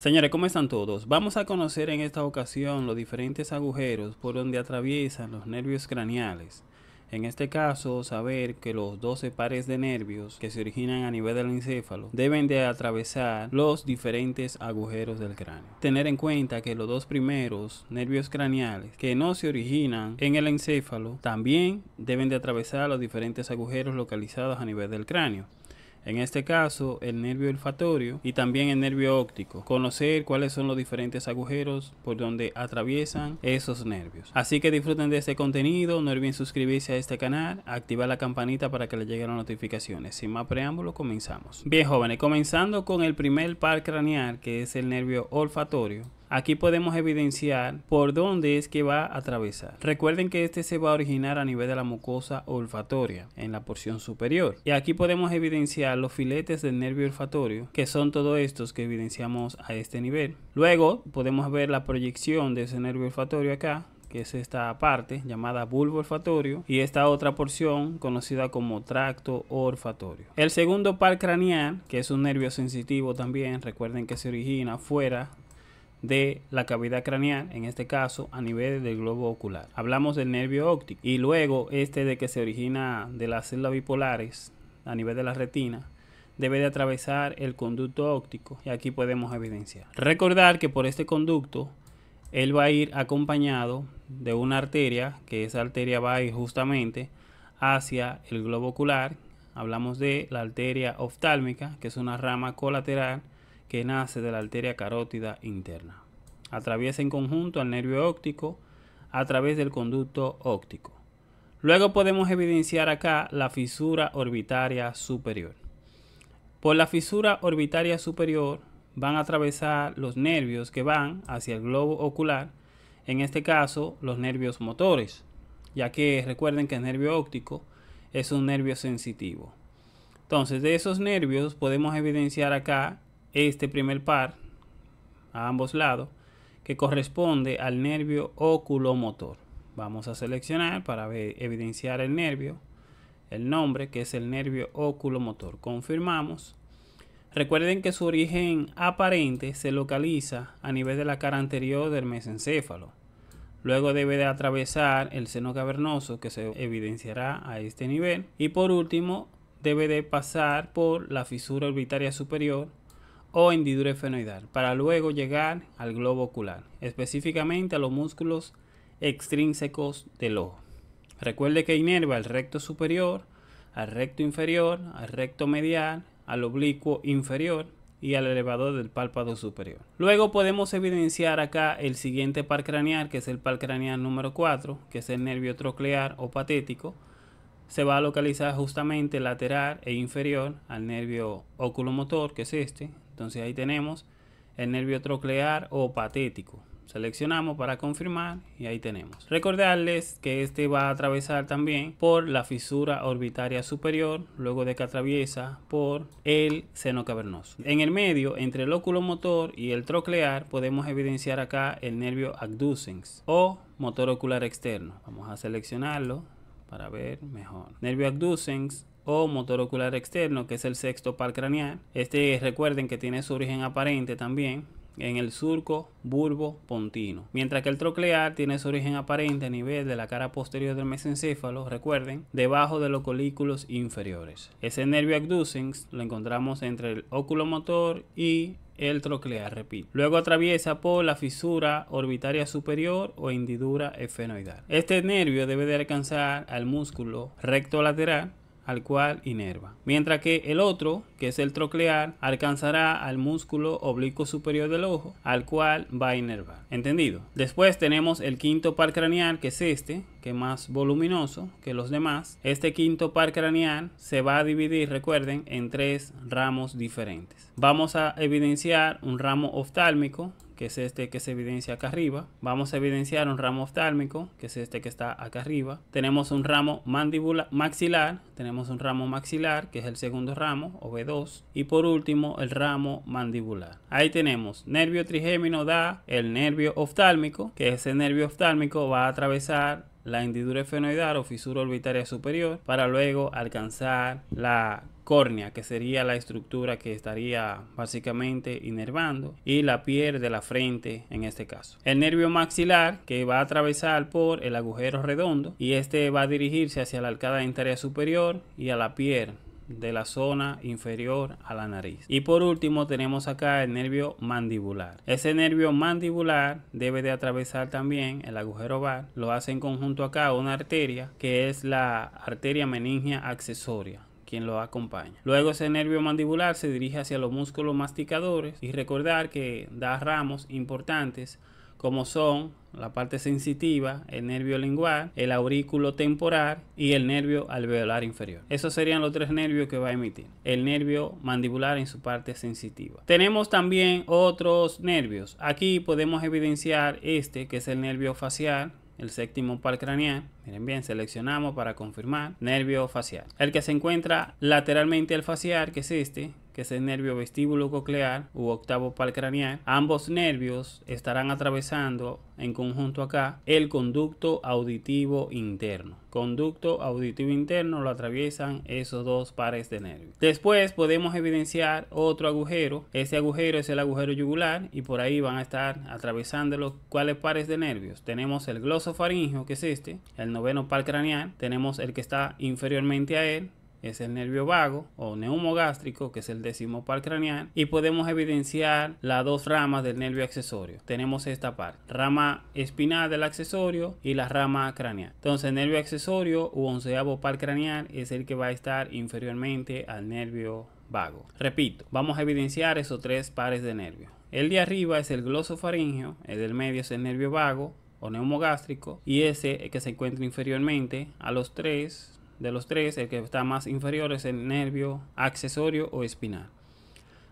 Señores, ¿cómo están todos? Vamos a conocer en esta ocasión los diferentes agujeros por donde atraviesan los nervios craneales. En este caso, saber que los 12 pares de nervios que se originan a nivel del encéfalo deben de atravesar los diferentes agujeros del cráneo. Tener en cuenta que los dos primeros nervios craneales que no se originan en el encéfalo también deben de atravesar los diferentes agujeros localizados a nivel del cráneo en este caso el nervio olfatorio y también el nervio óptico, conocer cuáles son los diferentes agujeros por donde atraviesan esos nervios. Así que disfruten de este contenido, no olviden suscribirse a este canal, activar la campanita para que les lleguen las notificaciones. Sin más preámbulo, comenzamos. Bien jóvenes, comenzando con el primer par craneal que es el nervio olfatorio Aquí podemos evidenciar por dónde es que va a atravesar. Recuerden que este se va a originar a nivel de la mucosa olfatoria, en la porción superior. Y aquí podemos evidenciar los filetes del nervio olfatorio, que son todos estos que evidenciamos a este nivel. Luego podemos ver la proyección de ese nervio olfatorio acá, que es esta parte llamada bulbo olfatorio y esta otra porción conocida como tracto olfatorio. El segundo par craneal, que es un nervio sensitivo también, recuerden que se origina fuera de la cavidad craneal, en este caso a nivel del globo ocular. Hablamos del nervio óptico y luego este de que se origina de las células bipolares a nivel de la retina debe de atravesar el conducto óptico y aquí podemos evidenciar. Recordar que por este conducto él va a ir acompañado de una arteria, que esa arteria va a ir justamente hacia el globo ocular. Hablamos de la arteria oftálmica, que es una rama colateral que nace de la arteria carótida interna. Atraviesa en conjunto al nervio óptico a través del conducto óptico. Luego podemos evidenciar acá la fisura orbitaria superior. Por la fisura orbitaria superior van a atravesar los nervios que van hacia el globo ocular, en este caso los nervios motores, ya que recuerden que el nervio óptico es un nervio sensitivo. Entonces, de esos nervios podemos evidenciar acá este primer par a ambos lados que corresponde al nervio oculomotor. Vamos a seleccionar para evidenciar el nervio, el nombre que es el nervio oculomotor. Confirmamos. Recuerden que su origen aparente se localiza a nivel de la cara anterior del mesencéfalo. Luego debe de atravesar el seno cavernoso que se evidenciará a este nivel. Y por último, debe de pasar por la fisura orbitaria superior o hendidura efenoidal, para luego llegar al globo ocular, específicamente a los músculos extrínsecos del ojo. Recuerde que inerva al recto superior, al recto inferior, al recto medial, al oblicuo inferior y al elevador del párpado superior. Luego podemos evidenciar acá el siguiente par craneal, que es el par craneal número 4, que es el nervio troclear o patético. Se va a localizar justamente lateral e inferior al nervio oculomotor, que es este, entonces ahí tenemos el nervio troclear o patético. Seleccionamos para confirmar y ahí tenemos. Recordarles que este va a atravesar también por la fisura orbitaria superior, luego de que atraviesa por el seno cavernoso. En el medio, entre el óculo motor y el troclear, podemos evidenciar acá el nervio abducens o motor ocular externo. Vamos a seleccionarlo para ver mejor. Nervio abducens o motor ocular externo, que es el sexto par craneal. Este recuerden que tiene su origen aparente también en el surco bulbo pontino. Mientras que el troclear tiene su origen aparente a nivel de la cara posterior del mesencéfalo, recuerden, debajo de los colículos inferiores. Ese nervio abducens lo encontramos entre el óculo motor y el troclear, repito. Luego atraviesa por la fisura orbitaria superior o hendidura efenoidal Este nervio debe de alcanzar al músculo recto lateral al cual inerva, mientras que el otro, que es el troclear, alcanzará al músculo oblicuo superior del ojo, al cual va a inervar. ¿Entendido? Después tenemos el quinto par craneal, que es este, que es más voluminoso que los demás. Este quinto par craneal se va a dividir, recuerden, en tres ramos diferentes. Vamos a evidenciar un ramo oftálmico, que es este que se evidencia acá arriba. Vamos a evidenciar un ramo oftálmico, que es este que está acá arriba. Tenemos un ramo mandíbula maxilar, tenemos un ramo maxilar, que es el segundo ramo, o B2. Y por último, el ramo mandibular. Ahí tenemos nervio trigémino da el nervio oftálmico, que ese nervio oftálmico va a atravesar la hendidura esfenoidal o fisura orbitaria superior para luego alcanzar la córnea, que sería la estructura que estaría básicamente inervando, y la piel de la frente en este caso. El nervio maxilar que va a atravesar por el agujero redondo y este va a dirigirse hacia la arcada dentaria superior y a la piel de la zona inferior a la nariz. Y por último tenemos acá el nervio mandibular. Ese nervio mandibular debe de atravesar también el agujero oval. Lo hace en conjunto acá una arteria que es la arteria meningia accesoria quien lo acompaña. Luego ese nervio mandibular se dirige hacia los músculos masticadores y recordar que da ramos importantes como son la parte sensitiva, el nervio lingual, el aurículo temporal y el nervio alveolar inferior. Esos serían los tres nervios que va a emitir. El nervio mandibular en su parte sensitiva. Tenemos también otros nervios. Aquí podemos evidenciar este que es el nervio facial, el séptimo par craneal. Miren bien, seleccionamos para confirmar nervio facial. El que se encuentra lateralmente al facial, que es este, que es el nervio vestíbulo coclear u octavo palcraneal. Ambos nervios estarán atravesando en conjunto acá el conducto auditivo interno. Conducto auditivo interno lo atraviesan esos dos pares de nervios. Después podemos evidenciar otro agujero. Ese agujero es el agujero yugular y por ahí van a estar atravesando los cuales pares de nervios. Tenemos el glosofaringio que es este, el noveno par craneal. Tenemos el que está inferiormente a él, es el nervio vago o neumogástrico, que es el décimo par craneal, y podemos evidenciar las dos ramas del nervio accesorio. Tenemos esta parte, rama espinal del accesorio y la rama craneal. Entonces, el nervio accesorio u onceavo par craneal es el que va a estar inferiormente al nervio vago. Repito, vamos a evidenciar esos tres pares de nervios. El de arriba es el glosofaringeo, el del medio es el nervio vago o neumogástrico y ese que se encuentra inferiormente a los tres de los tres, el que está más inferior es el nervio accesorio o espinal.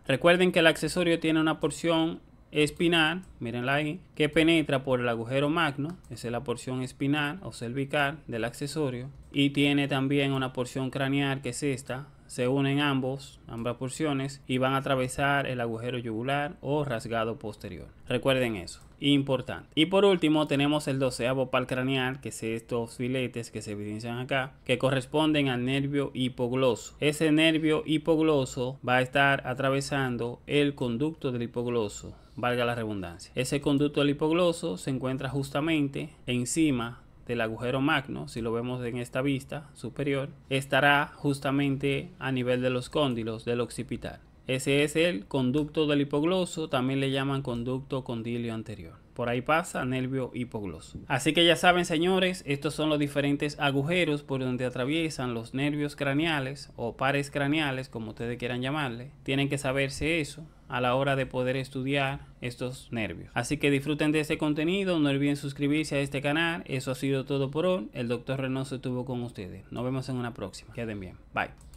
Recuerden que el accesorio tiene una porción espinal, mirenla ahí, que penetra por el agujero magno, esa es la porción espinal o cervical del accesorio, y tiene también una porción craneal que es esta, se unen ambos, ambas porciones, y van a atravesar el agujero yugular o rasgado posterior. Recuerden eso, importante. Y por último tenemos el doceavo pal craneal, que son estos filetes que se evidencian acá, que corresponden al nervio hipogloso. Ese nervio hipogloso va a estar atravesando el conducto del hipogloso, valga la redundancia. Ese conducto del hipogloso se encuentra justamente encima del agujero magno, si lo vemos en esta vista superior, estará justamente a nivel de los cóndilos del occipital. Ese es el conducto del hipogloso, también le llaman conducto condilio anterior. Por ahí pasa nervio hipogloso. Así que ya saben, señores, estos son los diferentes agujeros por donde atraviesan los nervios craneales o pares craneales, como ustedes quieran llamarle. Tienen que saberse eso a la hora de poder estudiar estos nervios. Así que disfruten de este contenido, no olviden suscribirse a este canal. Eso ha sido todo por hoy. El doctor Renoso estuvo con ustedes. Nos vemos en una próxima. Queden bien. Bye.